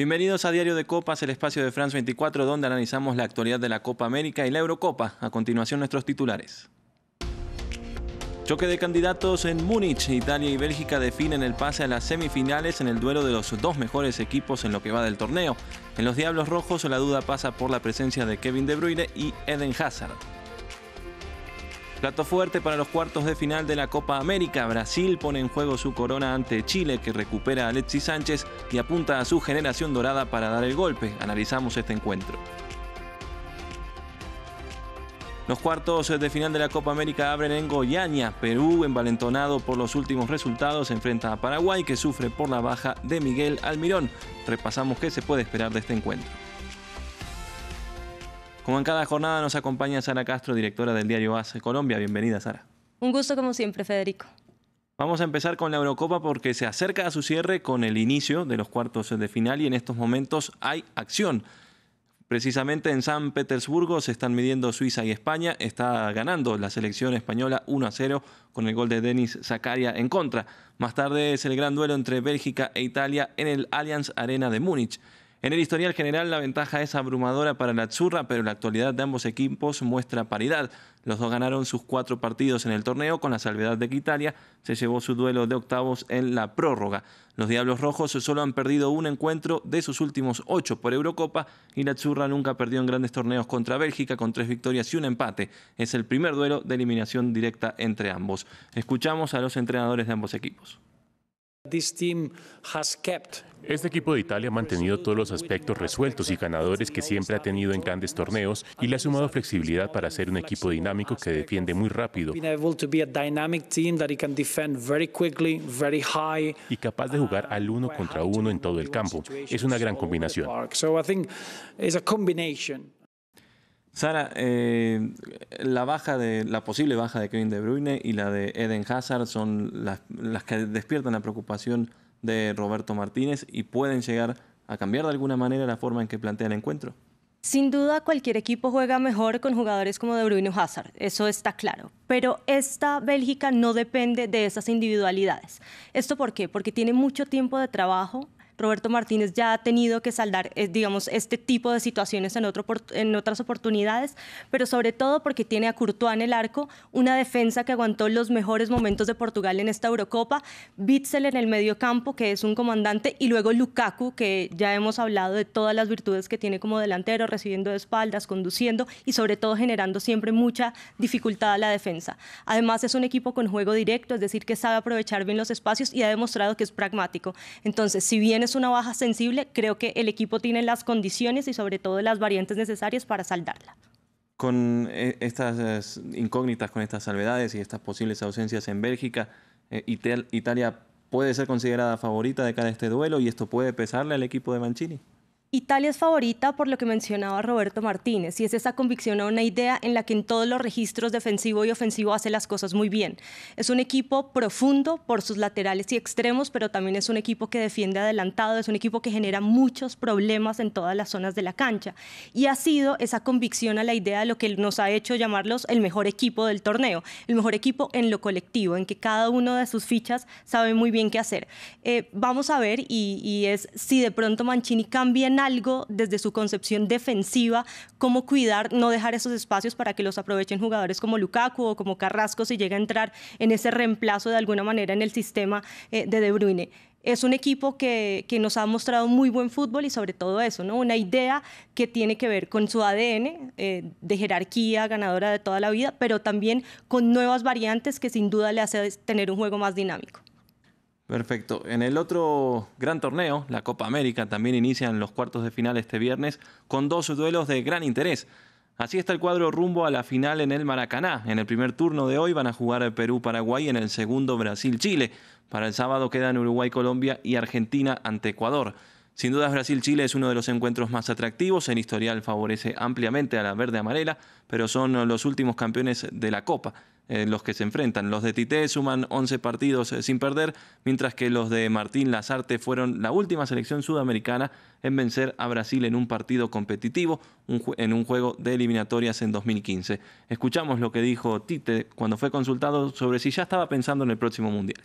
Bienvenidos a Diario de Copas, el espacio de France 24, donde analizamos la actualidad de la Copa América y la Eurocopa. A continuación, nuestros titulares. Choque de candidatos en Múnich. Italia y Bélgica definen el pase a las semifinales en el duelo de los dos mejores equipos en lo que va del torneo. En los Diablos Rojos, la duda pasa por la presencia de Kevin De Bruyne y Eden Hazard. Plato fuerte para los cuartos de final de la Copa América, Brasil pone en juego su corona ante Chile que recupera a Alexis Sánchez y apunta a su generación dorada para dar el golpe. Analizamos este encuentro. Los cuartos de final de la Copa América abren en Goyaña. Perú, envalentonado por los últimos resultados, enfrenta a Paraguay, que sufre por la baja de Miguel Almirón. Repasamos qué se puede esperar de este encuentro. Como en cada jornada nos acompaña Sara Castro, directora del diario AS Colombia. Bienvenida, Sara. Un gusto como siempre, Federico. Vamos a empezar con la Eurocopa porque se acerca a su cierre con el inicio de los cuartos de final y en estos momentos hay acción. Precisamente en San Petersburgo se están midiendo Suiza y España. Está ganando la selección española 1 a 0 con el gol de Denis Zakaria en contra. Más tarde es el gran duelo entre Bélgica e Italia en el Allianz Arena de Múnich. En el historial general la ventaja es abrumadora para la Churra, pero la actualidad de ambos equipos muestra paridad. Los dos ganaron sus cuatro partidos en el torneo, con la salvedad de que Italia se llevó su duelo de octavos en la prórroga. Los Diablos Rojos solo han perdido un encuentro de sus últimos ocho por Eurocopa y la Churra nunca perdió en grandes torneos contra Bélgica con tres victorias y un empate. Es el primer duelo de eliminación directa entre ambos. Escuchamos a los entrenadores de ambos equipos. Este equipo de Italia ha mantenido todos los aspectos resueltos y ganadores que siempre ha tenido en grandes torneos y le ha sumado flexibilidad para ser un equipo dinámico que defiende muy rápido y capaz de jugar al uno contra uno en todo el campo. Es una gran combinación. Sara, eh, la baja de la posible baja de Kevin De Bruyne y la de Eden Hazard son las, que despiertan la preocupación de Roberto Martínez y pueden llegar a cambiar de alguna manera la forma en que plantea el encuentro. Sin duda, cualquier equipo juega mejor con jugadores como De Bruyne o Hazard, eso está claro. Pero esta Bélgica no depende de esas individualidades. ¿Esto por qué? Porque tiene mucho tiempo de trabajo Roberto Martínez ya ha tenido que saldar, eh, digamos, este tipo de situaciones en, otro, en otras oportunidades, pero sobre todo porque tiene a Courtois en el arco, una defensa que aguantó los mejores momentos de Portugal en esta Eurocopa, Bitzel en el medio campo, que es un comandante, y luego Lukaku, que ya hemos hablado de todas las virtudes que tiene como delantero, recibiendo de espaldas, conduciendo y sobre todo generando siempre mucha dificultad a la defensa. Además es un equipo con juego directo, es decir, que sabe aprovechar bien los espacios y ha demostrado que es pragmático. Entonces, si bien es una baja sensible, creo que el equipo tiene las condiciones y sobre todo las variantes necesarias para saldarla. Con eh, estas eh, incógnitas, con estas salvedades y estas posibles ausencias en Bélgica, eh, Italia puede ser considerada favorita de cara a este duelo y esto puede pesarle al equipo de Mancini. Italia es favorita por lo que mencionaba Roberto Martínez, y es esa convicción a una idea en la que en todos los registros defensivo y ofensivo hace las cosas muy bien. Es un equipo profundo por sus laterales y extremos, pero también es un equipo que defiende adelantado, es un equipo que genera muchos problemas en todas las zonas de la cancha. Y ha sido esa convicción a la idea de lo que nos ha hecho llamarlos el mejor equipo del torneo, el mejor equipo en lo colectivo, en que cada uno de sus fichas sabe muy bien qué hacer. Eh, vamos a ver, y, es si de pronto Mancini cambia en algo desde su concepción defensiva, cómo cuidar, no dejar esos espacios para que los aprovechen jugadores como Lukaku o como Carrasco si llega a entrar en ese reemplazo de alguna manera en el sistema eh, de De Bruyne es un equipo que, nos ha mostrado muy buen fútbol y sobre todo eso, ¿no? Una idea que tiene que ver con su ADN eh, de jerarquía ganadora de toda la vida, pero también con nuevas variantes que sin duda le hace tener un juego más dinámico. Perfecto. En el otro gran torneo, la Copa América, también inician los cuartos de final este viernes con dos duelos de gran interés. Así está el cuadro rumbo a la final en el Maracaná. En el primer turno de hoy van a jugar Perú-Paraguay, y en el segundo Brasil-Chile. Para el sábado quedan Uruguay-Colombia y Argentina ante Ecuador. Sin dudas Brasil-Chile es uno de los encuentros más atractivos, en historial favorece ampliamente a la verde amarela, pero son los últimos campeones de la Copa. Eh, los que se enfrentan. Los de Tite suman 11 partidos eh, sin perder, mientras que los de Martín Lazarte fueron la última selección sudamericana en vencer a Brasil en un partido competitivo, en un juego de eliminatorias en 2015. Escuchamos lo que dijo Tite cuando fue consultado sobre si ya estaba pensando en el próximo Mundial.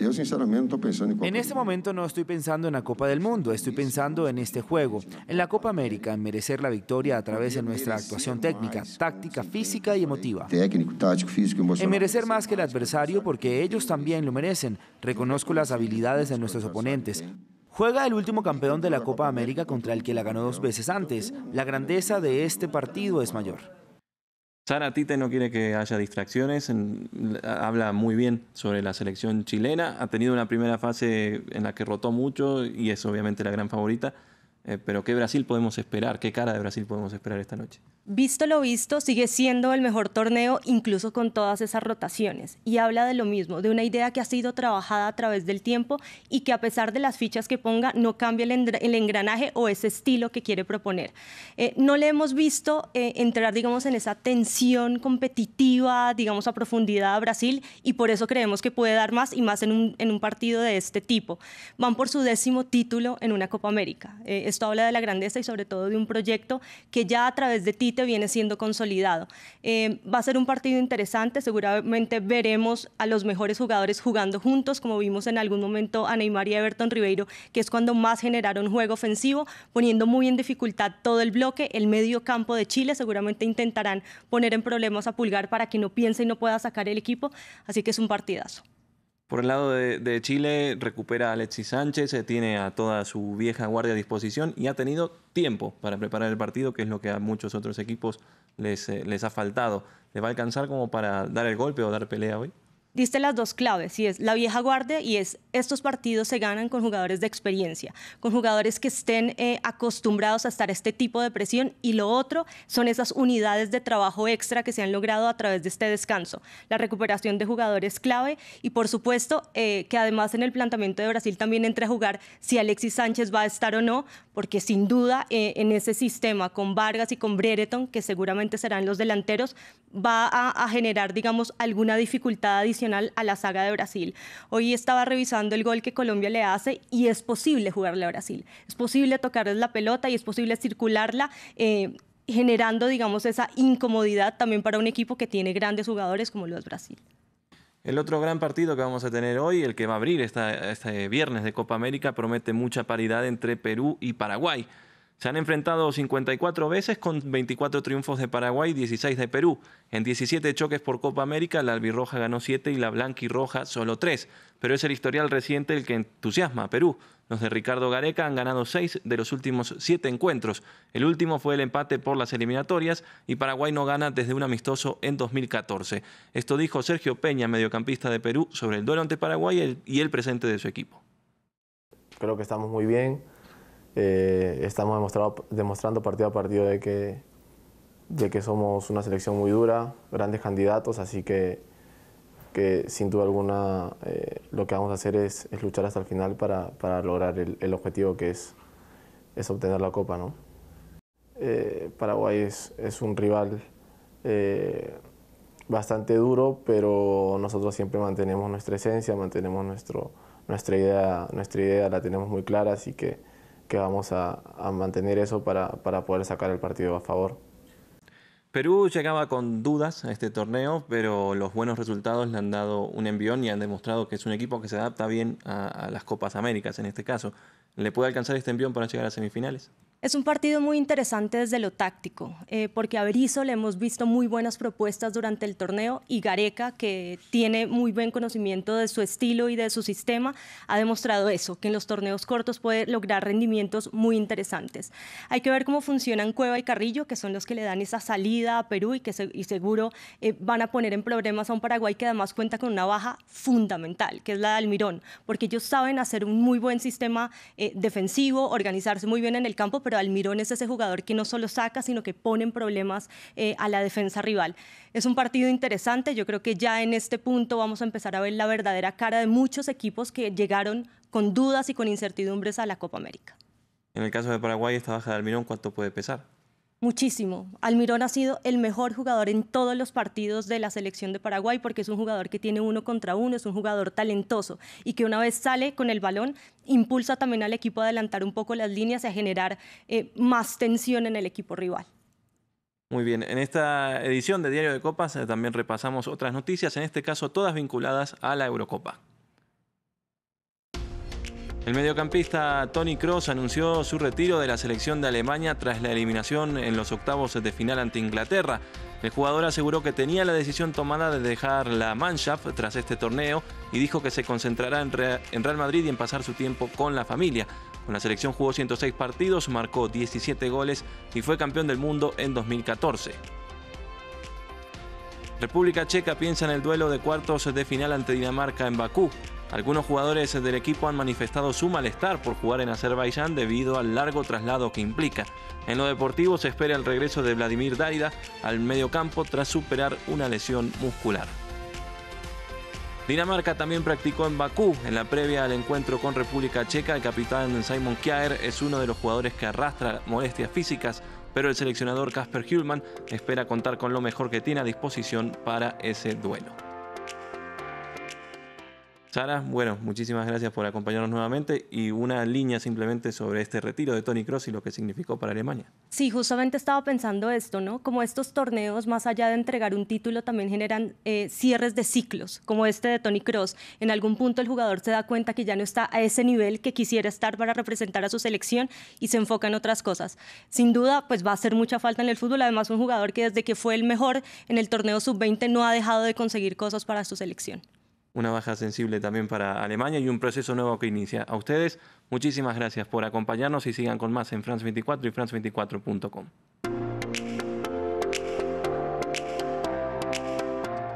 Yo sinceramente estoy en Copa En este momento no estoy pensando en la Copa del Mundo, estoy pensando en este juego, en la Copa América, en merecer la victoria a través de nuestra actuación técnica, táctica, física y emotiva. Técnico, táctico, físico, emocional. En merecer más que el adversario porque ellos también lo merecen. Reconozco las habilidades de nuestros oponentes. Juega el último campeón de la Copa América contra el que la ganó dos veces antes. La grandeza de este partido es mayor. Sara Tite no quiere que haya distracciones, habla muy bien sobre la selección chilena, ha tenido una primera fase en la que rotó mucho y es obviamente la gran favorita, eh, pero ¿qué Brasil podemos esperar? ¿Qué cara de Brasil podemos esperar esta noche? Visto lo visto, sigue siendo el mejor torneo incluso con todas esas rotaciones. Y habla de lo mismo, de una idea que ha sido trabajada a través del tiempo y que a pesar de las fichas que ponga no cambia el, engranaje o ese estilo que quiere proponer. Eh, no le hemos visto eh, entrar, digamos, en esa tensión competitiva, digamos, a profundidad a Brasil y por eso creemos que puede dar más y más en un, en un partido de este tipo. Van por su décimo título en una Copa América habla de la grandeza y sobre todo de un proyecto que ya a través de Tite viene siendo consolidado. Eh, va a ser un partido interesante, seguramente veremos a los mejores jugadores jugando juntos, como vimos en algún momento a Neymar y Everton Ribeiro, que es cuando más generaron juego ofensivo, poniendo muy en dificultad todo el bloque, el medio campo de Chile, seguramente intentarán poner en problemas a Pulgar para que no piense y no pueda sacar el equipo, así que es un partidazo. Por el lado de, Chile, recupera a Alexis Sánchez, eh, tiene a toda su vieja guardia a disposición y ha tenido tiempo para preparar el partido, que es lo que a muchos otros equipos les, eh, les ha faltado. ¿Le va a alcanzar como para dar el golpe o dar pelea hoy? diste las dos claves y es la vieja guardia y es estos partidos se ganan con jugadores de experiencia, con jugadores que estén eh, acostumbrados a estar a este tipo de presión y lo otro son esas unidades de trabajo extra que se han logrado a través de este descanso, la recuperación de jugadores clave y por supuesto eh, que además en el planteamiento de Brasil también entra a jugar si Alexis Sánchez va a estar o no, porque sin duda eh, en ese sistema con Vargas y con Brereton, que seguramente serán los delanteros, va a, a generar digamos alguna dificultad adicional a la saga de Brasil. Hoy estaba revisando el gol que Colombia le hace y es posible jugarle a Brasil. Es posible tocarles la pelota y es posible circularla. Eh, generando, digamos, esa incomodidad también para un equipo que tiene grandes jugadores como lo es Brasil. El otro gran partido que vamos a tener hoy, el que va a abrir este viernes de Copa América, promete mucha paridad entre Perú y Paraguay. Se han enfrentado 54 veces con 24 triunfos de Paraguay y 16 de Perú. En 17 choques por Copa América, la albirroja ganó 7 y la Roja solo 3. Pero es el historial reciente el que entusiasma a Perú. Los de Ricardo Gareca han ganado 6 de los últimos 7 encuentros. El último fue el empate por las eliminatorias y Paraguay no gana desde un amistoso en 2014. Esto dijo Sergio Peña, mediocampista de Perú, sobre el duelo ante Paraguay y el presente de su equipo. Creo que estamos muy bien eh, estamos demostrando partido a partido de que, que somos una selección muy dura, grandes candidatos, así que, que sin duda alguna eh, lo que vamos a hacer es, luchar hasta el final para, lograr el, objetivo que es, es obtener la Copa. ¿no? Eh, Paraguay es, es, un rival bastante duro, pero nosotros siempre mantenemos nuestra esencia, mantenemos nuestro, nuestra, idea, nuestra idea, la tenemos muy clara, así que que vamos a, mantener eso para, poder sacar el partido a favor. Perú llegaba con dudas a este torneo, pero los buenos resultados le han dado un envión y han demostrado que es un equipo que se adapta bien a, a las Copas Américas en este caso. ¿Le puede alcanzar este envión para llegar a semifinales? Es un partido muy interesante desde lo táctico, eh, porque a Berizzo le hemos visto muy buenas propuestas durante el torneo y Gareca, que tiene muy buen conocimiento de su estilo y de su sistema, ha demostrado eso, que en los torneos cortos puede lograr rendimientos muy interesantes. Hay que ver cómo funcionan Cueva y Carrillo, que son los que le dan esa salida a Perú y que seguro eh, van a poner en problemas a un Paraguay que además cuenta con una baja fundamental, que es la de Almirón, porque ellos saben hacer un muy buen sistema eh, defensivo, organizarse muy bien en el campo, pero Almirón es ese jugador que no solo saca, sino que pone en problemas eh, a la defensa rival. Es un partido interesante, yo creo que ya en este punto vamos a empezar a ver la verdadera cara de muchos equipos que llegaron con dudas y con incertidumbres a la Copa América. En el caso de Paraguay, esta baja de Almirón, ¿cuánto puede pesar? Muchísimo. Almirón ha sido el mejor jugador en todos los partidos de la selección de Paraguay porque es un jugador que tiene uno contra uno, es un jugador talentoso y que una vez sale con el balón impulsa también al equipo a adelantar un poco las líneas y a generar eh, más tensión en el equipo rival. Muy bien, en esta edición de Diario de Copas eh, también repasamos otras noticias, en este caso todas vinculadas a la Eurocopa. El mediocampista Tony Cross anunció su retiro de la selección de Alemania tras la eliminación en los octavos de final ante Inglaterra. El jugador aseguró que tenía la decisión tomada de dejar la Mannschaft tras este torneo y dijo que se concentrará en Real Madrid y en pasar su tiempo con la familia. Con la selección jugó 106 partidos, marcó 17 goles y fue campeón del mundo en 2014. República Checa piensa en el duelo de cuartos de final ante Dinamarca en Bakú. Algunos jugadores del equipo han manifestado su malestar por jugar en Azerbaiyán debido al largo traslado que implica. En lo deportivo se espera el regreso de Vladimir Dárida al mediocampo tras superar una lesión muscular. Dinamarca también practicó en Bakú. En la previa al encuentro con República Checa, el capitán Simon Kjaer es uno de los jugadores que arrastra molestias físicas, pero el seleccionador Kasper Hulman espera contar con lo mejor que tiene a disposición para ese duelo. Sara, bueno, muchísimas gracias por acompañarnos nuevamente y una línea simplemente sobre este retiro de Tony Cross y lo que significó para Alemania. Sí, justamente estaba pensando esto, ¿no? Como estos torneos, más allá de entregar un título, también generan eh, cierres de ciclos, como este de Tony Cross. En algún punto el jugador se da cuenta que ya no está a ese nivel que quisiera estar para representar a su selección y se enfoca en otras cosas. Sin duda, pues va a hacer mucha falta en el fútbol. Además, un jugador que desde que fue el mejor en el torneo sub-20 no ha dejado de conseguir cosas para su selección una baja sensible también para Alemania y un proceso nuevo que inicia. A ustedes, muchísimas gracias por acompañarnos y sigan con más en France 24 y france24.com.